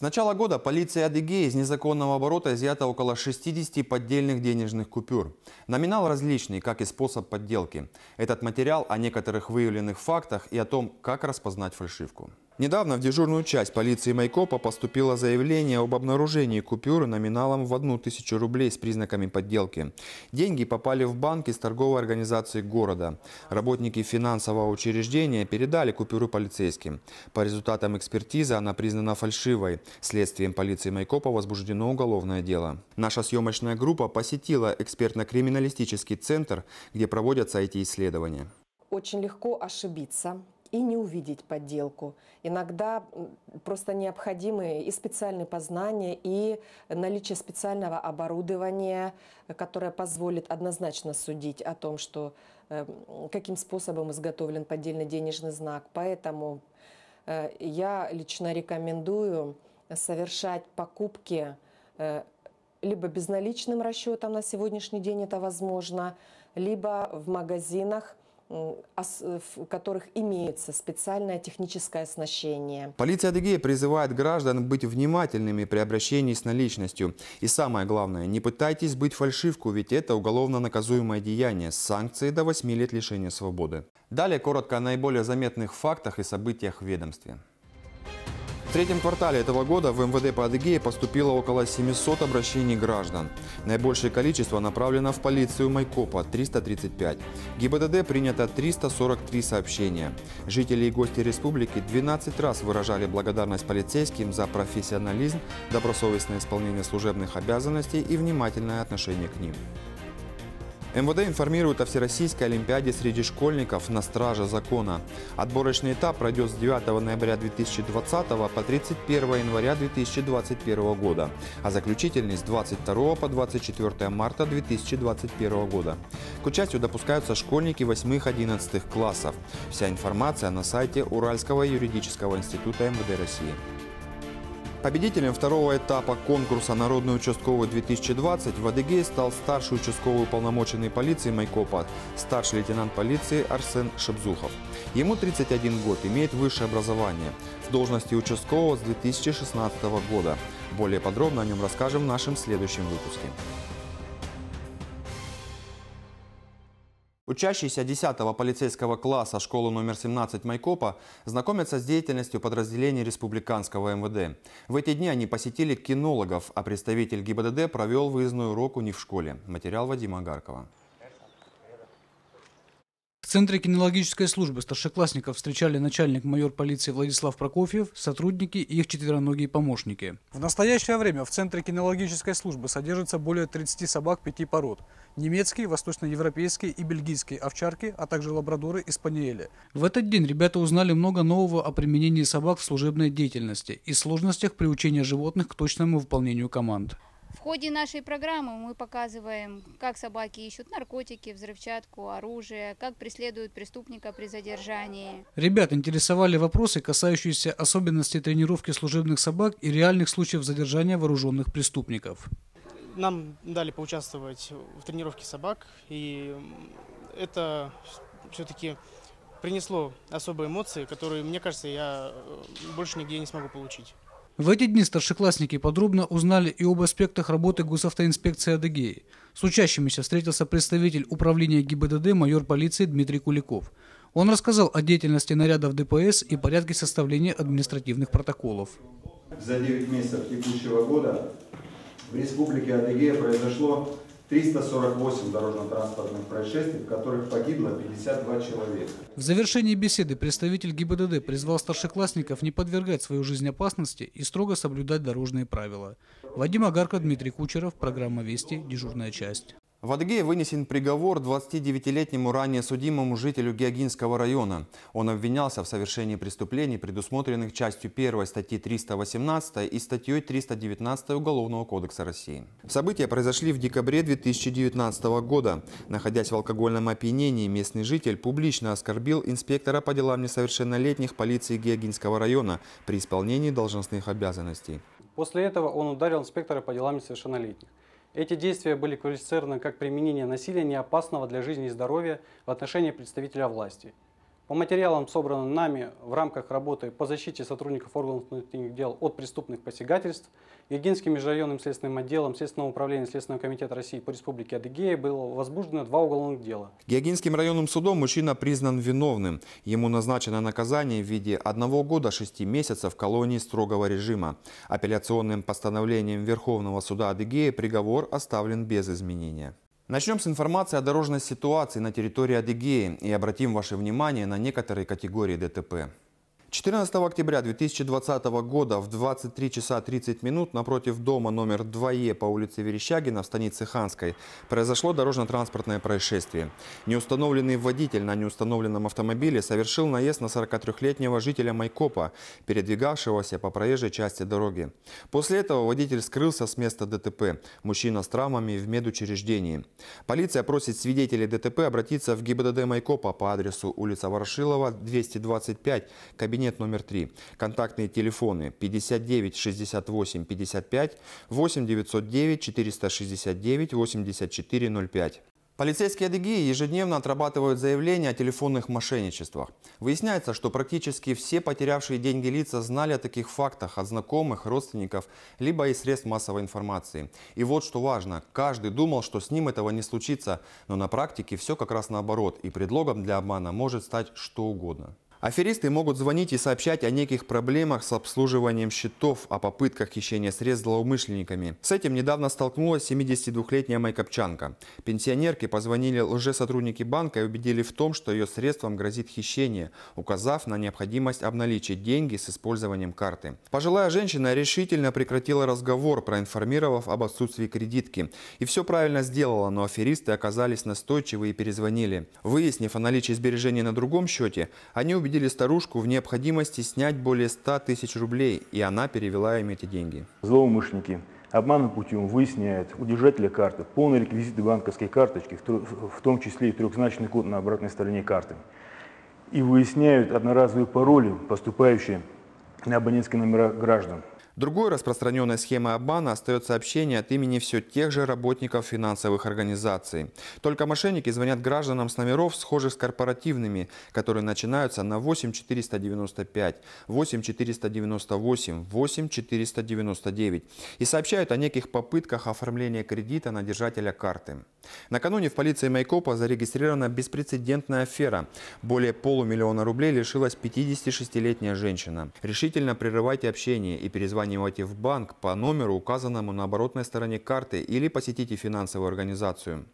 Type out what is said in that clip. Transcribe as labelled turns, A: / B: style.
A: С начала года полиция Адыгеи из незаконного оборота изъята около 60 поддельных денежных купюр. Номинал различный, как и способ подделки. Этот материал о некоторых выявленных фактах и о том, как распознать фальшивку. Недавно в дежурную часть полиции Майкопа поступило заявление об обнаружении купюры номиналом в одну тысячу рублей с признаками подделки. Деньги попали в банк из торговой организации города. Работники финансового учреждения передали купюру полицейским. По результатам экспертизы она признана фальшивой. Следствием полиции Майкопа возбуждено уголовное дело. Наша съемочная группа посетила экспертно-криминалистический центр, где проводятся эти исследования.
B: Очень легко ошибиться и не увидеть подделку. Иногда просто необходимы и специальные познания, и наличие специального оборудования, которое позволит однозначно судить о том, что эм, каким способом изготовлен поддельный денежный знак. Поэтому э, я лично рекомендую совершать покупки э, либо безналичным расчетом на сегодняшний день это возможно, либо в магазинах Э, в которых имеется специальное техническое оснащение.
A: Полиция Адыгеи призывает граждан быть внимательными при обращении с наличностью. И самое главное, не пытайтесь быть фальшивку, ведь это уголовно наказуемое деяние с санкцией до 8 лет лишения свободы. Далее коротко о наиболее заметных фактах и событиях в ведомстве. В третьем квартале этого года в МВД по Адыгее поступило около 700 обращений граждан. Наибольшее количество направлено в полицию Майкопа – 335. ГИБДД принято 343 сообщения. Жители и гости республики 12 раз выражали благодарность полицейским за профессионализм, добросовестное исполнение служебных обязанностей и внимательное отношение к ним. МВД информирует о Всероссийской Олимпиаде среди школьников на страже закона. Отборочный этап пройдет с 9 ноября 2020 по 31 января 2021 года, а заключительный с 22 по 24 марта 2021 года. К участию допускаются школьники 8-11 классов. Вся информация на сайте Уральского юридического института МВД России. Победителем второго этапа конкурса «Народный участковый-2020» в Адыгее стал старший участковый уполномоченный полиции Майкопа, старший лейтенант полиции Арсен Шабзухов. Ему 31 год, имеет высшее образование. В должности участкового с 2016 года. Более подробно о нем расскажем в нашем следующем выпуске. Учащиеся 10-го полицейского класса школы номер 17 Майкопа знакомятся с деятельностью подразделений республиканского МВД. В эти дни они посетили кинологов, а представитель ГИБДД провел выездную уроку не в школе. Материал Вадима Агаркова
B: центре кинологической службы старшеклассников встречали начальник майор полиции Владислав Прокофьев, сотрудники и их четвероногие помощники. В настоящее время в центре кинологической службы содержится более 30 собак пяти пород. Немецкие, восточноевропейские и бельгийские овчарки, а также лабрадоры и спаниели. В этот день ребята узнали много нового о применении собак в служебной деятельности и сложностях приучения животных к точному выполнению команд. В ходе нашей программы мы показываем, как собаки ищут наркотики, взрывчатку, оружие, как преследуют преступника при задержании. Ребят интересовали вопросы, касающиеся особенностей тренировки служебных собак и реальных случаев задержания вооруженных преступников. Нам дали поучаствовать в тренировке собак, и это все-таки принесло особые эмоции, которые, мне кажется, я э, больше нигде не смогу получить. В эти дни старшеклассники подробно узнали и об аспектах работы госавтоинспекции Адыгеи. С учащимися встретился представитель управления ГИБДД майор полиции Дмитрий Куликов. Он рассказал о деятельности нарядов ДПС и порядке составления административных протоколов.
A: За 9 месяцев текущего года в республике Адыгея произошло 348 дорожно-транспортных происшествий, в которых погибло 52 человека.
B: В завершении беседы представитель ГИБДД призвал старшеклассников не подвергать свою жизнь опасности и строго соблюдать дорожные правила. Вадим Агарко, Дмитрий Кучеров, программа «Вести», дежурная часть.
A: В Адыгее вынесен приговор 29-летнему ранее судимому жителю Геогинского района. Он обвинялся в совершении преступлений, предусмотренных частью 1 статьи 318 и статьей 319 Уголовного кодекса России. События произошли в декабре 2019 года. Находясь в алкогольном опьянении, местный житель публично оскорбил инспектора по делам несовершеннолетних полиции Геогинского района при исполнении должностных обязанностей.
B: После этого он ударил инспектора по делам несовершеннолетних. Эти действия были квалифицированы как применение насилия неопасного для жизни и здоровья в отношении представителя власти – по материалам, собранным нами в рамках работы по защите сотрудников органов внутренних дел от преступных посягательств, Егинским межрайонным следственным отделом Следственного управления Следственного комитета России по Республике Адыгея было возбуждено два уголовных дела.
A: Ягинским районным судом мужчина признан виновным. Ему назначено наказание в виде одного года шести месяцев колонии строгого режима. Апелляционным постановлением Верховного суда Адыгея приговор оставлен без изменения. Начнем с информации о дорожной ситуации на территории Адыгеи и обратим ваше внимание на некоторые категории ДТП. 14 октября 2020 года в 23 часа 30 минут напротив дома номер 2Е по улице Верещагина в станице Ханской произошло дорожно-транспортное происшествие. Неустановленный водитель на неустановленном автомобиле совершил наезд на 43-летнего жителя Майкопа, передвигавшегося по проезжей части дороги. После этого водитель скрылся с места ДТП. Мужчина с травмами в медучреждении. Полиция просит свидетелей ДТП обратиться в ГИБДД Майкопа по адресу улица Ворошилова, 225, кабинет кабинет номер 3. Контактные телефоны 59 68 55, 8 909 469 84 05. Полицейские Адыгеи ежедневно отрабатывают заявления о телефонных мошенничествах. Выясняется, что практически все потерявшие деньги лица знали о таких фактах от знакомых, родственников, либо из средств массовой информации. И вот что важно, каждый думал, что с ним этого не случится, но на практике все как раз наоборот, и предлогом для обмана может стать что угодно. Аферисты могут звонить и сообщать о неких проблемах с обслуживанием счетов, о попытках хищения средств злоумышленниками. С этим недавно столкнулась 72-летняя майкопчанка. Пенсионерке позвонили лжесотрудники банка и убедили в том, что ее средствам грозит хищение, указав на необходимость обналичить деньги с использованием карты. Пожилая женщина решительно прекратила разговор, проинформировав об отсутствии кредитки. И все правильно сделала, но аферисты оказались настойчивы и перезвонили. Выяснив о наличии сбережений на другом счете, они убедили убедили старушку в необходимости снять более 100 тысяч рублей, и она перевела им эти деньги. Злоумышленники обманным путем выясняют у держателя карты полные реквизиты банковской карточки, в том числе и трехзначный код на обратной стороне карты, и выясняют одноразовые пароли, поступающие на абонентские номера граждан. Другой распространенной схемой обмана остается общение от имени все тех же работников финансовых организаций. Только мошенники звонят гражданам с номеров, схожих с корпоративными, которые начинаются на 8495, 8498, 8499 и сообщают о неких попытках оформления кредита на держателя карты. Накануне в полиции Майкопа зарегистрирована беспрецедентная афера. Более полумиллиона рублей лишилась 56-летняя женщина. Решительно прерывайте общение и перезванивайте в банк по номеру, указанному на оборотной стороне карты, или посетите финансовую организацию.